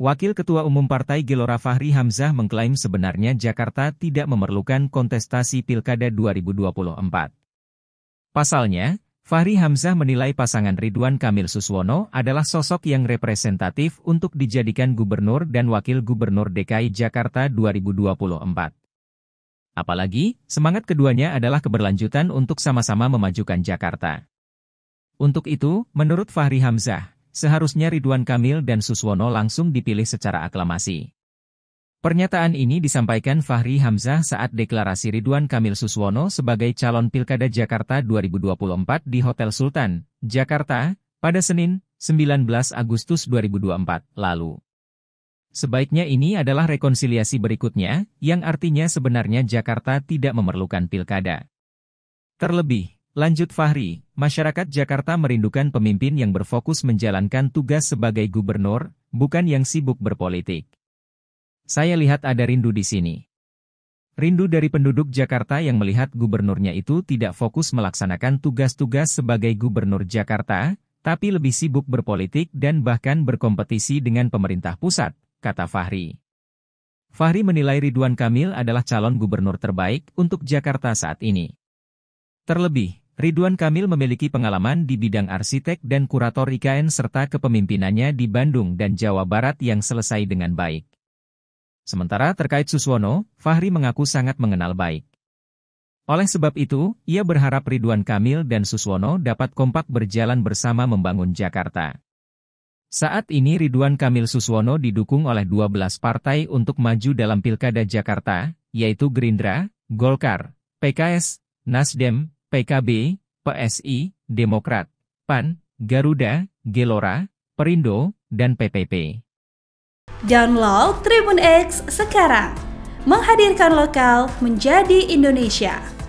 Wakil Ketua Umum Partai Gelora Fahri Hamzah mengklaim sebenarnya Jakarta tidak memerlukan kontestasi Pilkada 2024. Pasalnya, Fahri Hamzah menilai pasangan Ridwan Kamil Suswono adalah sosok yang representatif untuk dijadikan gubernur dan wakil gubernur DKI Jakarta 2024. Apalagi, semangat keduanya adalah keberlanjutan untuk sama-sama memajukan Jakarta. Untuk itu, menurut Fahri Hamzah, Seharusnya Ridwan Kamil dan Suswono langsung dipilih secara aklamasi. Pernyataan ini disampaikan Fahri Hamzah saat deklarasi Ridwan Kamil Suswono sebagai calon Pilkada Jakarta 2024 di Hotel Sultan, Jakarta, pada Senin, 19 Agustus 2024 lalu. Sebaiknya ini adalah rekonsiliasi berikutnya, yang artinya sebenarnya Jakarta tidak memerlukan pilkada. Terlebih, lanjut Fahri, Masyarakat Jakarta merindukan pemimpin yang berfokus menjalankan tugas sebagai gubernur, bukan yang sibuk berpolitik. Saya lihat ada rindu di sini. Rindu dari penduduk Jakarta yang melihat gubernurnya itu tidak fokus melaksanakan tugas-tugas sebagai gubernur Jakarta, tapi lebih sibuk berpolitik dan bahkan berkompetisi dengan pemerintah pusat, kata Fahri. Fahri menilai Ridwan Kamil adalah calon gubernur terbaik untuk Jakarta saat ini. Terlebih, Ridwan Kamil memiliki pengalaman di bidang arsitek dan kurator IKN serta kepemimpinannya di Bandung dan Jawa Barat yang selesai dengan baik. Sementara terkait Suswono, Fahri mengaku sangat mengenal baik. Oleh sebab itu, ia berharap Ridwan Kamil dan Suswono dapat kompak berjalan bersama membangun Jakarta. Saat ini Ridwan Kamil Suswono didukung oleh 12 partai untuk maju dalam Pilkada Jakarta, yaitu Gerindra, Golkar, PKS, Nasdem, PKB, PSI, Demokrat, PAN, Garuda, Gelora, Perindo, dan PPP. Download Tribun X sekarang, menghadirkan lokal menjadi Indonesia.